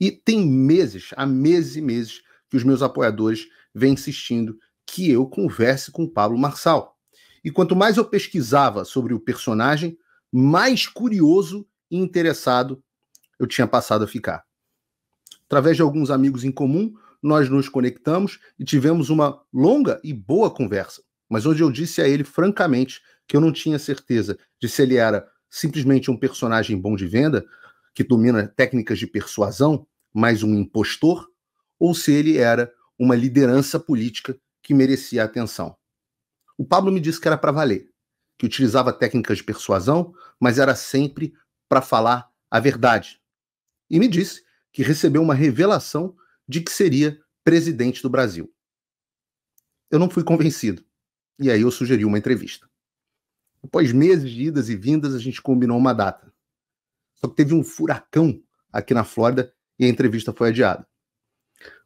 E tem meses, há meses e meses, que os meus apoiadores vêm insistindo que eu converse com o Pablo Marçal. E quanto mais eu pesquisava sobre o personagem, mais curioso e interessado eu tinha passado a ficar. Através de alguns amigos em comum, nós nos conectamos e tivemos uma longa e boa conversa, mas onde eu disse a ele francamente que eu não tinha certeza de se ele era simplesmente um personagem bom de venda, que domina técnicas de persuasão, mais um impostor ou se ele era uma liderança política que merecia atenção. O Pablo me disse que era para valer, que utilizava técnicas de persuasão, mas era sempre para falar a verdade. E me disse que recebeu uma revelação de que seria presidente do Brasil. Eu não fui convencido. E aí eu sugeri uma entrevista. Após meses de idas e vindas, a gente combinou uma data. Só que teve um furacão aqui na Flórida e a entrevista foi adiada.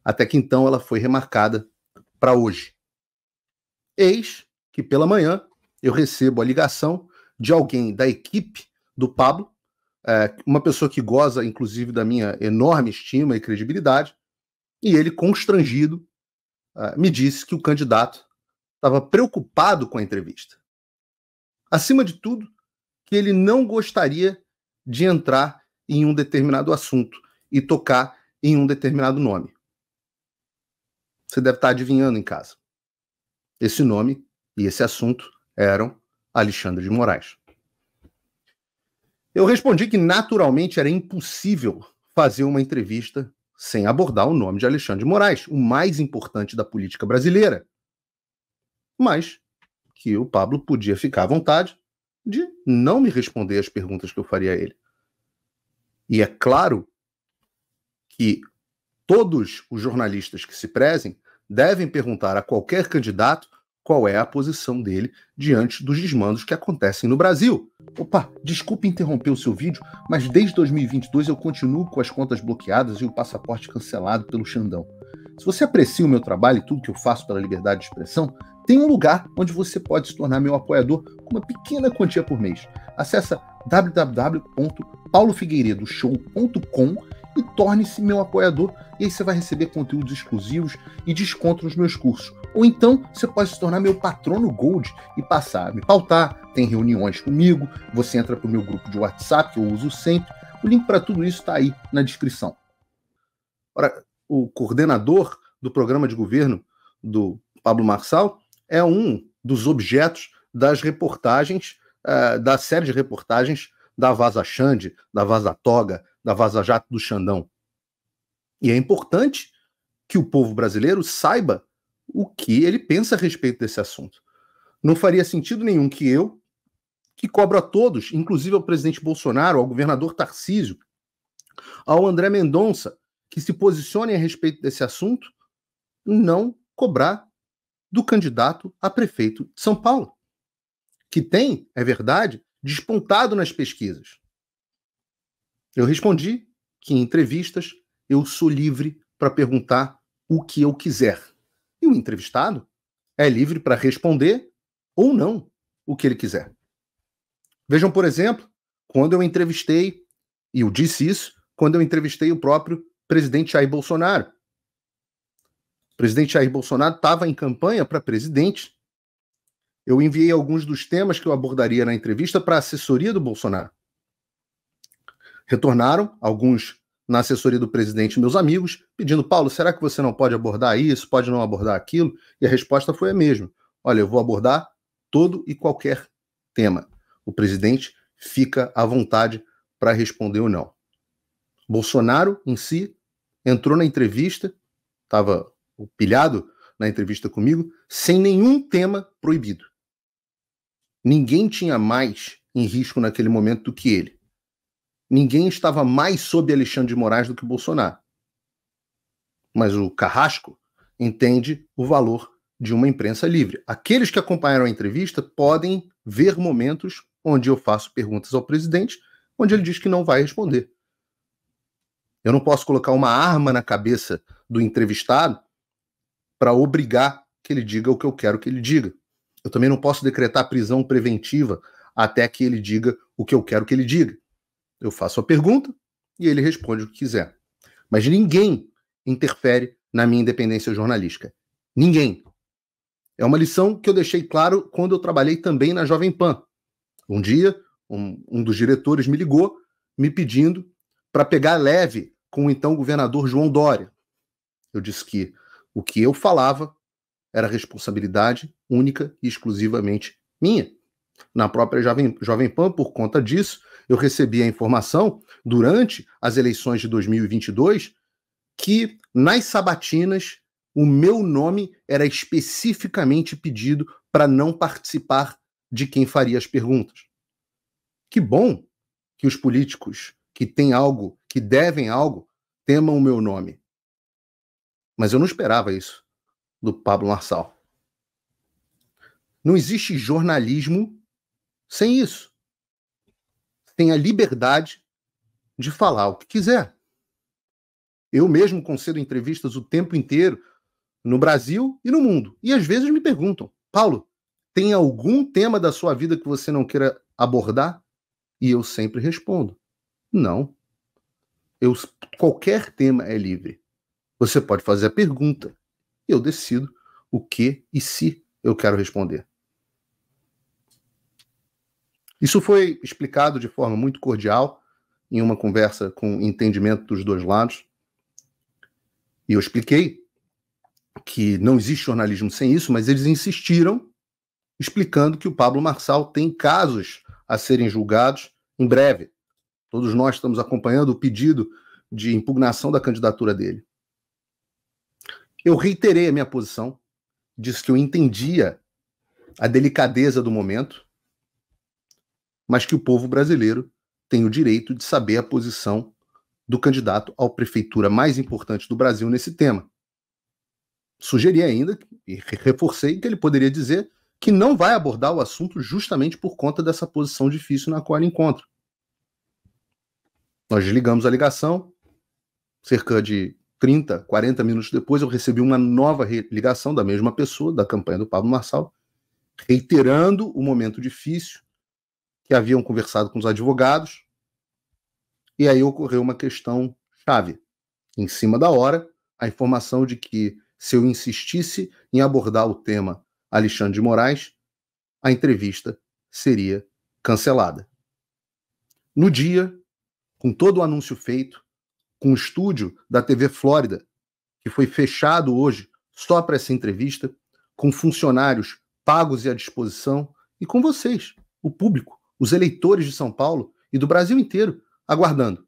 Até que então ela foi remarcada para hoje. Eis que pela manhã eu recebo a ligação de alguém da equipe do Pablo, é, uma pessoa que goza, inclusive, da minha enorme estima e credibilidade, e ele, constrangido, é, me disse que o candidato estava preocupado com a entrevista. Acima de tudo, que ele não gostaria de entrar em um determinado assunto, e tocar em um determinado nome. Você deve estar adivinhando em casa. Esse nome e esse assunto eram Alexandre de Moraes. Eu respondi que naturalmente era impossível fazer uma entrevista sem abordar o nome de Alexandre de Moraes, o mais importante da política brasileira. Mas que o Pablo podia ficar à vontade de não me responder as perguntas que eu faria a ele. E é claro que todos os jornalistas que se prezem devem perguntar a qualquer candidato qual é a posição dele diante dos desmandos que acontecem no Brasil. Opa, desculpe interromper o seu vídeo, mas desde 2022 eu continuo com as contas bloqueadas e o passaporte cancelado pelo Xandão. Se você aprecia o meu trabalho e tudo que eu faço pela liberdade de expressão, tem um lugar onde você pode se tornar meu apoiador com uma pequena quantia por mês. Acesse www.paulofigueiredoshow.com e torne-se meu apoiador. E aí você vai receber conteúdos exclusivos e desconto nos meus cursos. Ou então você pode se tornar meu patrono Gold e passar a me pautar. Tem reuniões comigo, você entra para o meu grupo de WhatsApp, que eu uso sempre. O link para tudo isso está aí na descrição. Ora, o coordenador do programa de governo do Pablo Marçal é um dos objetos das reportagens, uh, da série de reportagens da Vaza Xande, da Vaza Toga, da Vaza Jato do Xandão. E é importante que o povo brasileiro saiba o que ele pensa a respeito desse assunto. Não faria sentido nenhum que eu, que cobro a todos, inclusive ao presidente Bolsonaro, ao governador Tarcísio, ao André Mendonça, que se posicionem a respeito desse assunto, não cobrar do candidato a prefeito de São Paulo, que tem, é verdade, despontado nas pesquisas. Eu respondi que em entrevistas eu sou livre para perguntar o que eu quiser. E o entrevistado é livre para responder ou não o que ele quiser. Vejam, por exemplo, quando eu entrevistei, e eu disse isso, quando eu entrevistei o próprio presidente Jair Bolsonaro. O presidente Jair Bolsonaro estava em campanha para presidente. Eu enviei alguns dos temas que eu abordaria na entrevista para a assessoria do Bolsonaro. Retornaram alguns na assessoria do presidente, meus amigos, pedindo: Paulo, será que você não pode abordar isso, pode não abordar aquilo? E a resposta foi a mesma: Olha, eu vou abordar todo e qualquer tema. O presidente fica à vontade para responder ou não. Bolsonaro, em si, entrou na entrevista, estava pilhado na entrevista comigo, sem nenhum tema proibido. Ninguém tinha mais em risco naquele momento do que ele ninguém estava mais sob Alexandre de Moraes do que Bolsonaro. Mas o Carrasco entende o valor de uma imprensa livre. Aqueles que acompanharam a entrevista podem ver momentos onde eu faço perguntas ao presidente, onde ele diz que não vai responder. Eu não posso colocar uma arma na cabeça do entrevistado para obrigar que ele diga o que eu quero que ele diga. Eu também não posso decretar prisão preventiva até que ele diga o que eu quero que ele diga. Eu faço a pergunta e ele responde o que quiser. Mas ninguém interfere na minha independência jornalística. Ninguém. É uma lição que eu deixei claro quando eu trabalhei também na Jovem Pan. Um dia, um, um dos diretores me ligou me pedindo para pegar leve com o então governador João Dória. Eu disse que o que eu falava era responsabilidade única e exclusivamente minha. Na própria Jovem, Jovem Pan, por conta disso, eu recebi a informação durante as eleições de 2022 que nas sabatinas o meu nome era especificamente pedido para não participar de quem faria as perguntas. Que bom que os políticos que têm algo, que devem algo, temam o meu nome. Mas eu não esperava isso do Pablo Marçal. Não existe jornalismo sem isso tem a liberdade de falar o que quiser. Eu mesmo concedo entrevistas o tempo inteiro no Brasil e no mundo. E às vezes me perguntam: Paulo, tem algum tema da sua vida que você não queira abordar? E eu sempre respondo: não. Eu, qualquer tema é livre. Você pode fazer a pergunta. Eu decido o que e se eu quero responder. Isso foi explicado de forma muito cordial em uma conversa com entendimento dos dois lados. E eu expliquei que não existe jornalismo sem isso, mas eles insistiram, explicando que o Pablo Marçal tem casos a serem julgados em breve. Todos nós estamos acompanhando o pedido de impugnação da candidatura dele. Eu reiterei a minha posição, disse que eu entendia a delicadeza do momento, mas que o povo brasileiro tem o direito de saber a posição do candidato à prefeitura mais importante do Brasil nesse tema. Sugeri ainda, e reforcei, que ele poderia dizer que não vai abordar o assunto justamente por conta dessa posição difícil na qual ele encontra. Nós desligamos a ligação, cerca de 30, 40 minutos depois, eu recebi uma nova ligação da mesma pessoa, da campanha do Pablo Marçal, reiterando o momento difícil que haviam conversado com os advogados. E aí ocorreu uma questão chave. Em cima da hora, a informação de que, se eu insistisse em abordar o tema Alexandre de Moraes, a entrevista seria cancelada. No dia, com todo o anúncio feito, com o estúdio da TV Flórida, que foi fechado hoje só para essa entrevista, com funcionários pagos e à disposição, e com vocês, o público, os eleitores de São Paulo e do Brasil inteiro aguardando.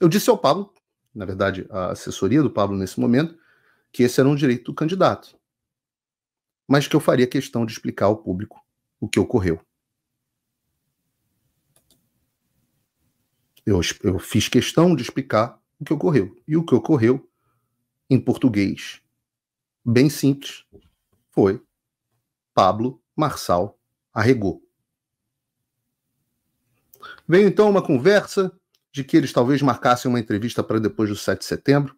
Eu disse ao Pablo, na verdade, a assessoria do Pablo nesse momento, que esse era um direito do candidato, mas que eu faria questão de explicar ao público o que ocorreu. Eu, eu fiz questão de explicar o que ocorreu. E o que ocorreu, em português bem simples, foi Pablo Marçal arregou. Veio então uma conversa de que eles talvez marcassem uma entrevista para depois do 7 de setembro,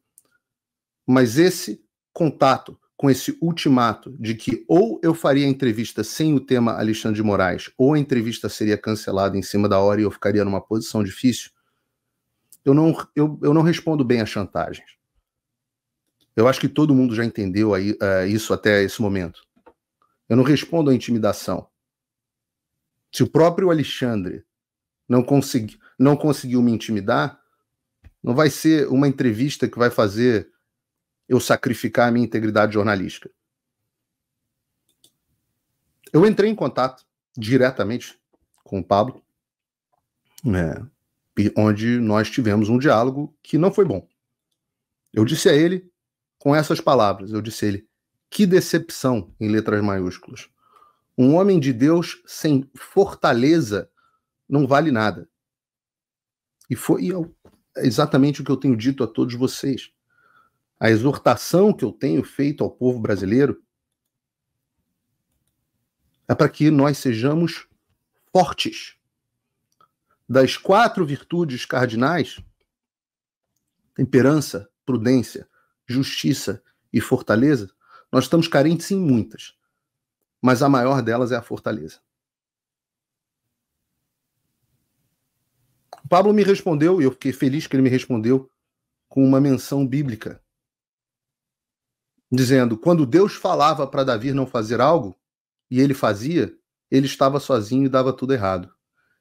mas esse contato com esse ultimato de que ou eu faria a entrevista sem o tema Alexandre de Moraes, ou a entrevista seria cancelada em cima da hora e eu ficaria numa posição difícil, eu não, eu, eu não respondo bem às chantagens. Eu acho que todo mundo já entendeu aí, uh, isso até esse momento. Eu não respondo à intimidação. Se o próprio Alexandre não, consegui, não conseguiu me intimidar, não vai ser uma entrevista que vai fazer eu sacrificar a minha integridade jornalística. Eu entrei em contato diretamente com o Pablo, né, onde nós tivemos um diálogo que não foi bom. Eu disse a ele, com essas palavras, eu disse a ele: que decepção, em letras maiúsculas. Um homem de Deus sem fortaleza não vale nada. E foi exatamente o que eu tenho dito a todos vocês. A exortação que eu tenho feito ao povo brasileiro é para que nós sejamos fortes. Das quatro virtudes cardinais, temperança, prudência, justiça e fortaleza, nós estamos carentes em muitas, mas a maior delas é a fortaleza. O Pablo me respondeu, e eu fiquei feliz que ele me respondeu, com uma menção bíblica, dizendo: quando Deus falava para Davi não fazer algo, e ele fazia, ele estava sozinho e dava tudo errado.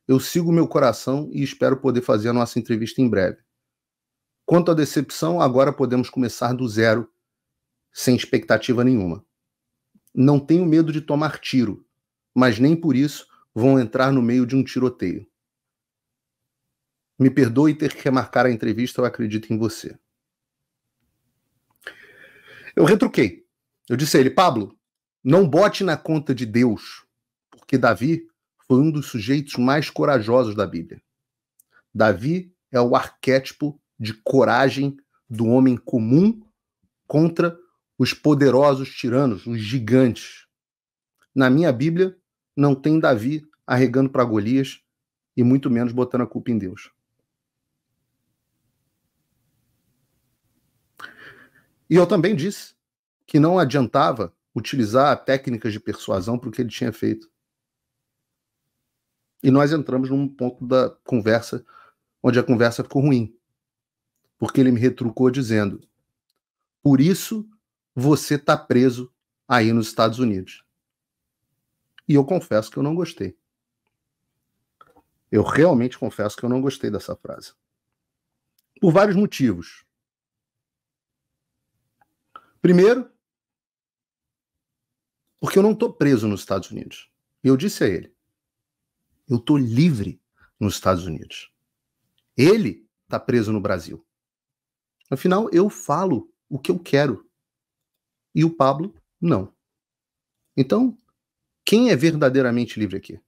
Eu sigo meu coração e espero poder fazer a nossa entrevista em breve. Quanto à decepção, agora podemos começar do zero sem expectativa nenhuma. Não tenho medo de tomar tiro, mas nem por isso vão entrar no meio de um tiroteio. Me perdoe ter que remarcar a entrevista, eu acredito em você. Eu retruquei. Eu disse a ele, Pablo, não bote na conta de Deus, porque Davi foi um dos sujeitos mais corajosos da Bíblia. Davi é o arquétipo de coragem do homem comum contra os poderosos tiranos, os gigantes. Na minha Bíblia, não tem Davi arregando para Golias e muito menos botando a culpa em Deus. E eu também disse que não adiantava utilizar técnicas de persuasão para o que ele tinha feito. E nós entramos num ponto da conversa onde a conversa ficou ruim. Porque ele me retrucou dizendo: Por isso você está preso aí nos Estados Unidos. E eu confesso que eu não gostei. Eu realmente confesso que eu não gostei dessa frase. Por vários motivos. Primeiro, porque eu não estou preso nos Estados Unidos. Eu disse a ele: eu estou livre nos Estados Unidos. Ele está preso no Brasil. Afinal, eu falo o que eu quero e o Pablo não. Então, quem é verdadeiramente livre aqui?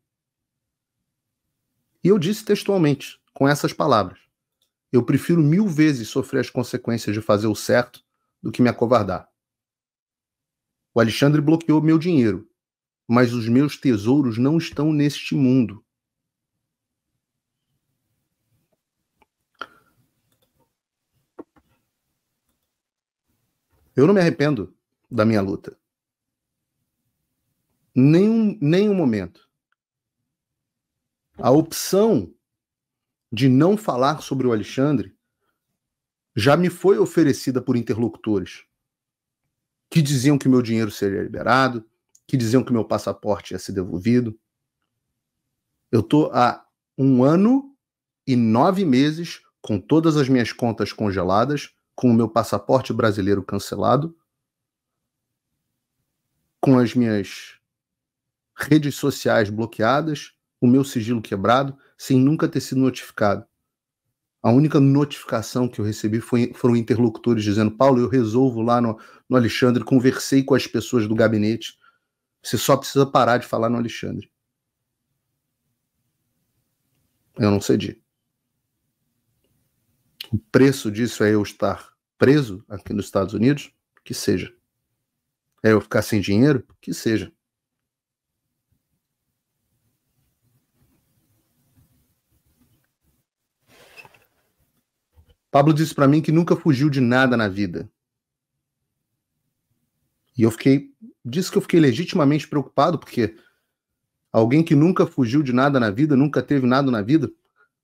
E eu disse textualmente, com essas palavras: Eu prefiro mil vezes sofrer as consequências de fazer o certo do que me acovardar. O Alexandre bloqueou meu dinheiro, mas os meus tesouros não estão neste mundo. Eu não me arrependo da minha luta. Nenhum, nenhum momento. A opção de não falar sobre o Alexandre já me foi oferecida por interlocutores que diziam que meu dinheiro seria liberado, que diziam que meu passaporte ia ser devolvido. Eu tô há um ano e nove meses com todas as minhas contas congeladas, com o meu passaporte brasileiro cancelado, com as minhas redes sociais bloqueadas, o meu sigilo quebrado, sem nunca ter sido notificado. A única notificação que eu recebi foi, foram interlocutores dizendo: Paulo, eu resolvo lá no, no Alexandre, conversei com as pessoas do gabinete. Você só precisa parar de falar no Alexandre. Eu não cedi. O preço disso é eu estar preso aqui nos Estados Unidos? Que seja é eu ficar sem dinheiro, que seja. Pablo disse para mim que nunca fugiu de nada na vida. E eu fiquei, disse que eu fiquei legitimamente preocupado porque alguém que nunca fugiu de nada na vida, nunca teve nada na vida,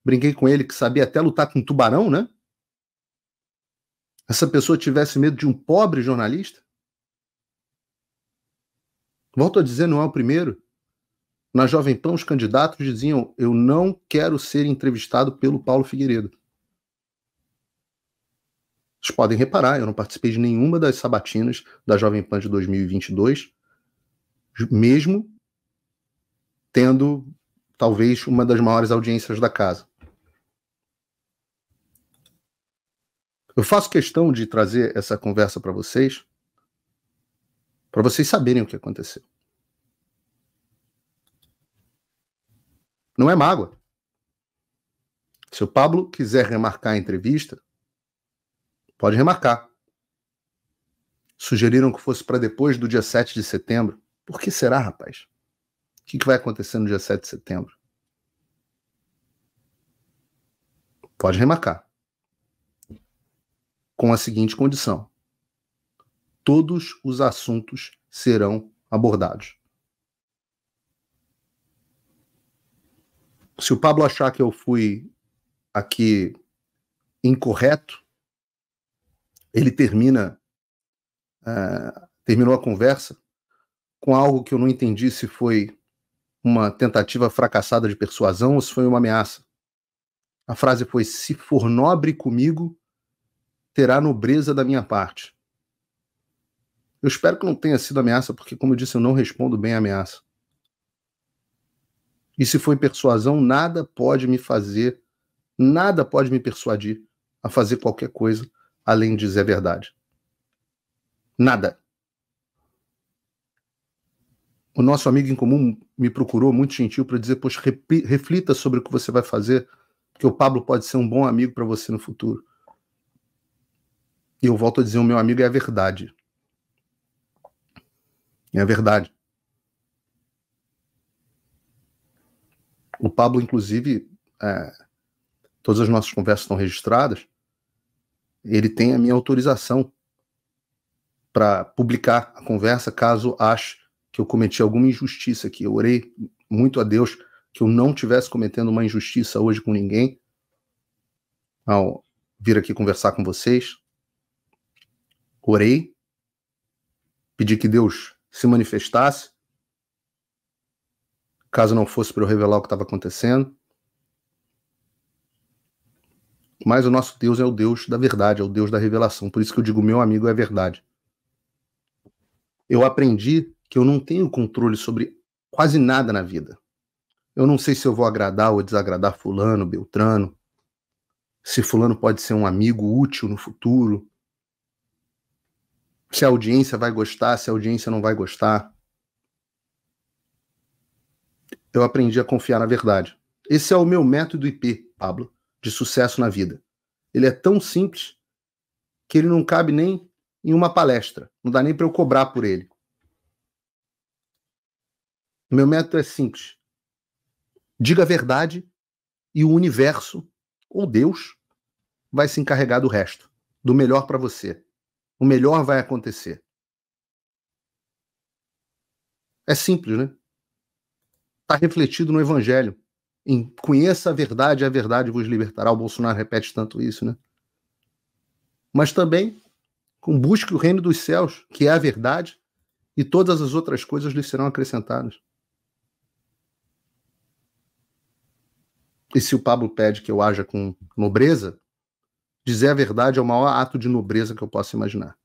brinquei com ele que sabia até lutar com tubarão, né? Essa pessoa tivesse medo de um pobre jornalista? Volto a dizer, não é o primeiro. Na Jovem Pan, os candidatos diziam: Eu não quero ser entrevistado pelo Paulo Figueiredo. Vocês podem reparar, eu não participei de nenhuma das sabatinas da Jovem Pan de 2022, mesmo tendo talvez uma das maiores audiências da casa. Eu faço questão de trazer essa conversa para vocês, para vocês saberem o que aconteceu. Não é mágoa. Se o Pablo quiser remarcar a entrevista, pode remarcar. Sugeriram que fosse para depois do dia 7 de setembro. Por que será, rapaz? O que, vai acontecer no dia 7 de setembro? Pode remarcar. Com a seguinte condição: todos os assuntos serão abordados. Se o Pablo achar que eu fui aqui incorreto, ele termina uh, terminou a conversa com algo que eu não entendi se foi uma tentativa fracassada de persuasão ou se foi uma ameaça. A frase foi: se for nobre comigo, terá nobreza da minha parte. Eu espero que não tenha sido ameaça, porque, como eu disse, eu não respondo bem a ameaça. E se foi persuasão, nada pode me fazer, nada pode me persuadir a fazer qualquer coisa além de dizer a verdade. Nada. O nosso amigo em comum me procurou muito gentil para dizer: Pois reflita sobre o que você vai fazer, que o Pablo pode ser um bom amigo para você no futuro. E eu volto a dizer: O meu amigo é a verdade. É verdade. O Pablo, inclusive, é, todas as nossas conversas estão registradas. Ele tem a minha autorização para publicar a conversa caso ache que eu cometi alguma injustiça aqui. Eu orei muito a Deus que eu não tivesse cometendo uma injustiça hoje com ninguém ao vir aqui conversar com vocês. Orei, pedi que Deus se manifestasse, caso não fosse para eu revelar o que estava acontecendo. Mas o nosso Deus é o Deus da verdade, é o Deus da revelação. Por isso que eu digo, meu amigo é a verdade. Eu aprendi que eu não tenho controle sobre quase nada na vida. Eu não sei se eu vou agradar ou desagradar Fulano, Beltrano, se Fulano pode ser um amigo útil no futuro, se a audiência vai gostar, se a audiência não vai gostar. Eu aprendi a confiar na verdade. Esse é o meu método IP, Pablo, de sucesso na vida. Ele é tão simples que ele não cabe nem em uma palestra. Não dá nem para eu cobrar por ele. Meu método é simples. Diga a verdade e o universo ou Deus vai se encarregar do resto, do melhor para você o melhor vai acontecer. É simples, né? Está refletido no Evangelho. Em conheça a verdade, a verdade vos libertará. O Bolsonaro repete tanto isso, né? Mas também com busque o reino dos céus, que é a verdade, e todas as outras coisas lhe serão acrescentadas. E se o Pablo pede que eu haja com nobreza, Dizer a verdade é o maior ato de nobreza que eu posso imaginar.